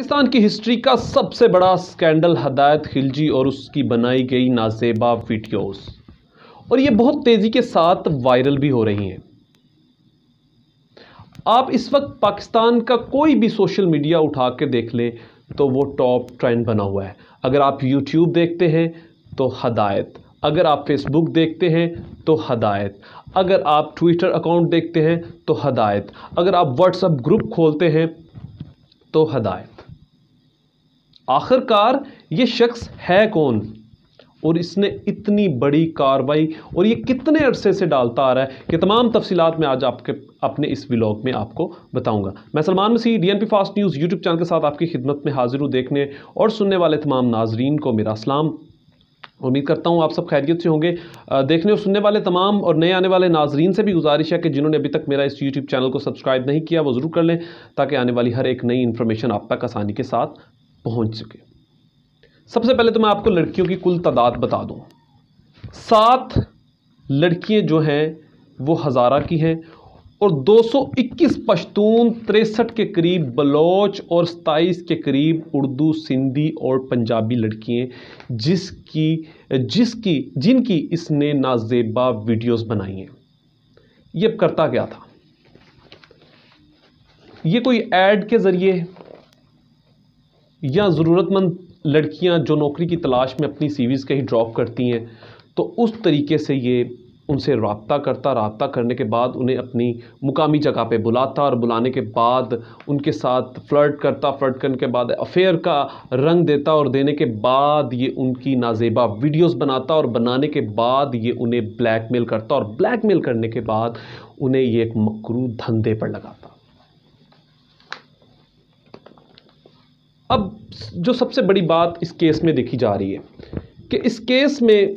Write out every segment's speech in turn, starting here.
पाकिस्तान की हिस्ट्री का सबसे बड़ा स्कैंडल हदायत खिलजी और उसकी बनाई गई नाजेबा वीडियोस और ये बहुत तेज़ी के साथ वायरल भी हो रही हैं आप इस वक्त पाकिस्तान का कोई भी सोशल मीडिया उठा के देख लें तो वो टॉप ट्रेंड बना हुआ है अगर आप यूट्यूब देखते हैं तो हदायत अगर आप फेसबुक देखते हैं तो हदायत अगर आप ट्विटर अकाउंट देखते हैं तो हदायत अगर आप व्हाट्सअप ग्रुप खोलते हैं तो हदायत आखिरकार ये शख्स है कौन और इसने इतनी बड़ी कार्रवाई और ये कितने अरसे से डालता आ रहा है कि तमाम तफसीत में आज आपके अपने इस ब्लॉग में आपको बताऊंगा मैं Salman Masih D N P fast news YouTube channel के साथ आपकी खिदमत में हाजिर हूँ देखने और सुनने वाले तमाम नाजरीन को मेरा सलाम उम्मीद करता हूँ आप सब खैरियत से होंगे देखने और सुनने वाले तमाम और नए आने वाले नाजरीन से भी गुजारिश है कि जिन्होंने अभी तक मेरा इस यूट्यूब चैनल को सब्सक्राइब नहीं किया वो ज़रूर कर लें ताकि आने वाली हर एक नई इन्फॉर्मेशन आप तक आसानी के साथ पहुंच चुके सबसे पहले तो मैं आपको लड़कियों की कुल तादाद बता दूं सात लड़कियां जो हैं वो हज़ारा की हैं और 221 पश्तून तिरसठ के करीब बलोच और सताईस के करीब उर्दू सिंधी और पंजाबी लड़कियाँ जिसकी जिसकी जिनकी इसने नाजेबा वीडियोस बनाई हैं ये करता क्या था ये कोई ऐड के ज़रिए या ज़रूरतमंद लड़कियां जो नौकरी की तलाश में अपनी सीवीज़ कहीं ड्रॉप करती हैं तो उस तरीके से ये उनसे रबता करता रबता करने के बाद उन्हें अपनी मुकामी जगह पे बुलाता और बुलाने के बाद उनके साथ फ्लर्ट करता फ्लर्ट करने के बाद अफेयर का रंग देता और देने के बाद ये उनकी नाजेबा वीडियोस बनाता और बनाने के बाद ये उन्हें ब्लैकमेल करता और ब्लैकमेल करने के बाद उन्हें ये एक मकरू धंधे पर लगाता अब जो सबसे बड़ी बात इस केस में देखी जा रही है कि इस केस में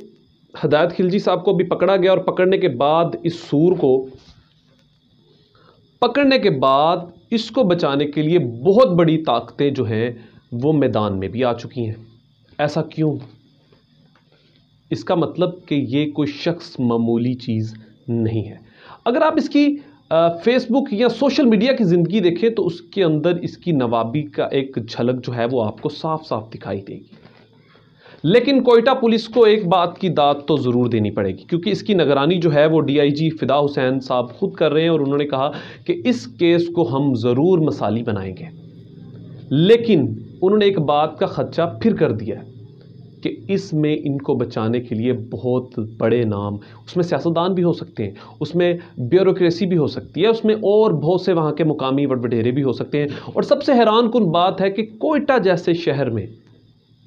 हदायत खिलजी साहब को भी पकड़ा गया और पकड़ने के बाद इस सूर को पकड़ने के बाद इसको बचाने के लिए बहुत बड़ी ताकतें जो हैं वो मैदान में भी आ चुकी हैं ऐसा क्यों इसका मतलब कि ये कोई शख्स मामूली चीज़ नहीं है अगर आप इसकी फेसबुक या सोशल मीडिया की ज़िंदगी देखें तो उसके अंदर इसकी नवाबी का एक झलक जो है वो आपको साफ साफ दिखाई देगी लेकिन कोयटा पुलिस को एक बात की दाद तो ज़रूर देनी पड़ेगी क्योंकि इसकी निगरानी जो है वो डीआईजी फ़िदा हुसैन साहब खुद कर रहे हैं और उन्होंने कहा कि इस केस को हम ज़रूर मसाली बनाएंगे लेकिन उन्होंने एक बात का खदशा फिर कर दिया है कि इसमें इनको बचाने के लिए बहुत बड़े नाम उसमें सियासतदान भी हो सकते हैं उसमें ब्यूरोसी भी हो सकती है उसमें और बहुत से वहाँ के मुकामी वटवटेरे भी हो सकते हैं और सबसे हैरान कन बात है कि कोयटा जैसे शहर में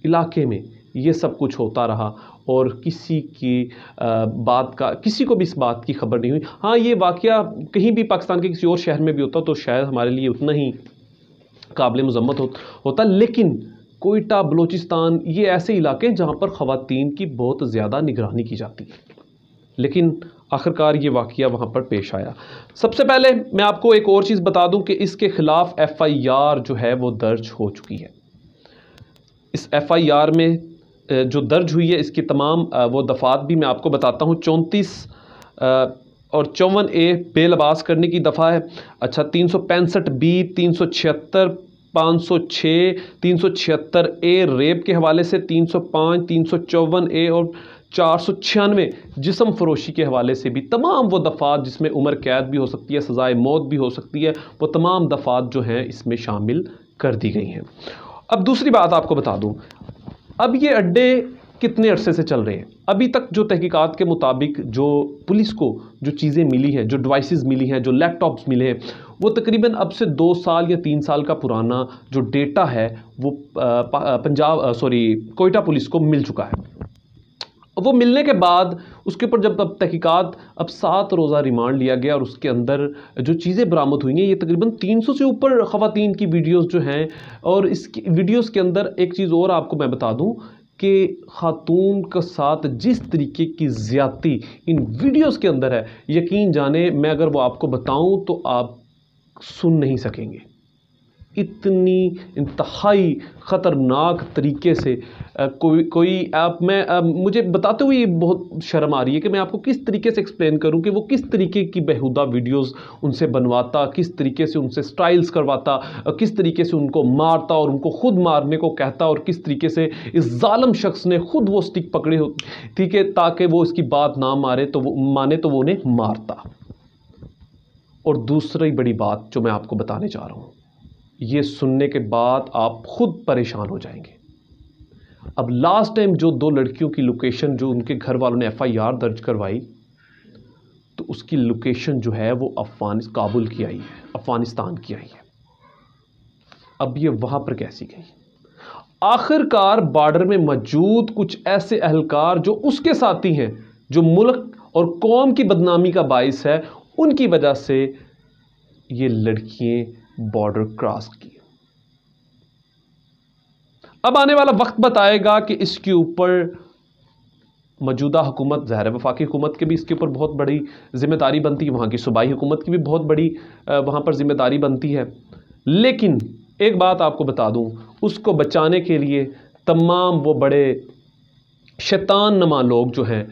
इलाके में ये सब कुछ होता रहा और किसी की बात का किसी को भी इस बात की खबर नहीं हुई हाँ ये वाक़ कहीं भी पाकिस्तान के किसी और शहर में भी होता तो शायद हमारे लिए उतना ही काबिल मजम्मत हो, होता लेकिन कोयटा बलूचिस्तान ये ऐसे इलाके हैं जहाँ पर ख़वान की बहुत ज़्यादा निगरानी की जाती है लेकिन आखिरकार ये वाक़ वहाँ पर पेश आया सबसे पहले मैं आपको एक और चीज़ बता दूँ कि इसके ख़िलाफ़ एफ़ आई आर जो है वो दर्ज हो चुकी है इस एफ़ आई आर में जो दर्ज हुई है इसकी तमाम वो दफ़ात भी मैं आपको बताता हूँ चौंतीस और चौवन ए बेलबास करने की दफ़ा है अच्छा तीन सौ पैंसठ बी तीन सौ छिहत्तर पाँच सौ छः तीन सौ छिहत्तर ए रेप के हवाले से तीन सौ पाँच तीन सौ चौवन ए और चार सौ छियानवे जिसम फरोशी के हवाले से भी तमाम वो दफ़ात जिसमें उम्र कैद भी हो सकती है सज़ाए मौत भी हो सकती है वो तमाम दफ़ात जो हैं इसमें शामिल कर दी गई हैं अब दूसरी बात आपको बता दूँ अब ये अड्डे कितने अरसे से चल रहे हैं अभी तक जो तहकीकात के मुताबिक जो पुलिस को जो चीज़ें मिली हैं जो डिवाइसेस मिली हैं जो लैपटॉप्स मिले हैं वो तकरीबन अब से दो साल या तीन साल का पुराना जो डेटा है वो पंजाब सॉरी कोयटा पुलिस को मिल चुका है वो मिलने के बाद उसके ऊपर जब तब तहकीकात अब सात रोज़ा रिमांड लिया गया और उसके अंदर जो चीज़ें बरामद हुई हैं ये तकरीबन 300 से ऊपर ख़वान की वीडियोस जो हैं और इस वीडियोस के अंदर एक चीज़ और आपको मैं बता दूं कि खातून का साथ जिस तरीके की ज़्यादती इन वीडियोस के अंदर है यकीन जाने मैं अगर वो आपको बताऊँ तो आप सुन नहीं सकेंगे इतनी इंतहाई ख़तरनाक तरीके से आ, कोई कोई आप मैं आ, मुझे बताते हुए ये बहुत शर्म आ रही है कि मैं आपको किस तरीके से एक्सप्लेन करूं कि वो किस तरीके की बेहुदा वीडियोस उनसे बनवाता किस तरीके से उनसे स्टाइल्स करवाता किस तरीके से उनको मारता और उनको ख़ुद मारने को कहता और किस तरीके से इस ालम शख्स ने ख़ुद वो स्टिक पकड़ी ठीक है ताकि वो इसकी बात ना मारे तो वो माने तो वो उन्हें मारता और दूसरी बड़ी बात जो मैं आपको बताने जा रहा हूँ ये सुनने के बाद आप खुद परेशान हो जाएंगे अब लास्ट टाइम जो दो लड़कियों की लोकेशन जो उनके घर वालों ने एफआईआर दर्ज करवाई तो उसकी लोकेशन जो है वो अफगान काबुल की आई है अफ़गानिस्तान की आई है अब ये वहाँ पर कैसी गई आखिरकार बॉर्डर में मौजूद कुछ ऐसे अहलकार जो उसके साथी हैं जो मुल्क और कौम की बदनामी का बायस है उनकी वजह से ये लड़कियां बॉर्डर क्रॉस की अब आने वाला वक्त बताएगा कि इसके ऊपर मौजूदा हुकूमत जहर वफाकी हुकूमत के भी इसके ऊपर बहुत बड़ी ज़िम्मेदारी बनती है वहाँ की सूबाई हुकूमत की भी बहुत बड़ी वहां पर ज़िम्मेदारी बनती है लेकिन एक बात आपको बता दूं उसको बचाने के लिए तमाम वो बड़े शैतान नमा लोग जो हैं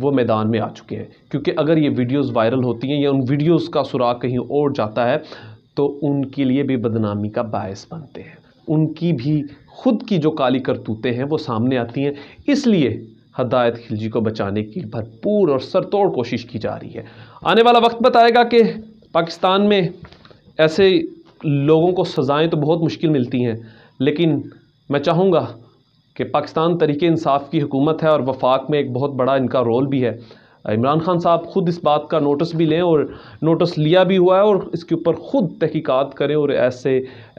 वो मैदान में आ चुके हैं क्योंकि अगर ये वीडियोस वायरल होती हैं या उन वीडियोस का सुराग कहीं और जाता है तो उनके लिए भी बदनामी का बायस बनते हैं उनकी भी खुद की जो काली करतूतें हैं वो सामने आती हैं इसलिए हदायत खिलजी को बचाने की भरपूर और सरतोड़ कोशिश की जा रही है आने वाला वक्त बताएगा कि पाकिस्तान में ऐसे लोगों को सज़ाएं तो बहुत मुश्किल मिलती हैं लेकिन मैं चाहूँगा कि पाकिस्तान तरीके इंसाफ की हुकूमत है और वफाक में एक बहुत बड़ा इनका रोल भी है इमरान खान साहब ख़ुद इस बात का नोटिस भी लें और नोटिस लिया भी हुआ है और इसके ऊपर ख़ुद तहकीक़ात करें और ऐसे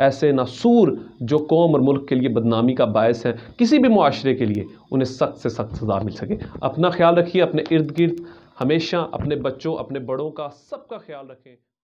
ऐसे नासूर जो कौम और मुल्क के लिए बदनामी का बायस है किसी भी माशरे के लिए उन्हें सख्त से सख्त सज़ा मिल सके अपना ख्याल रखिए अपने इर्द गिर्द हमेशा अपने बच्चों अपने बड़ों का सबका ख्याल रखें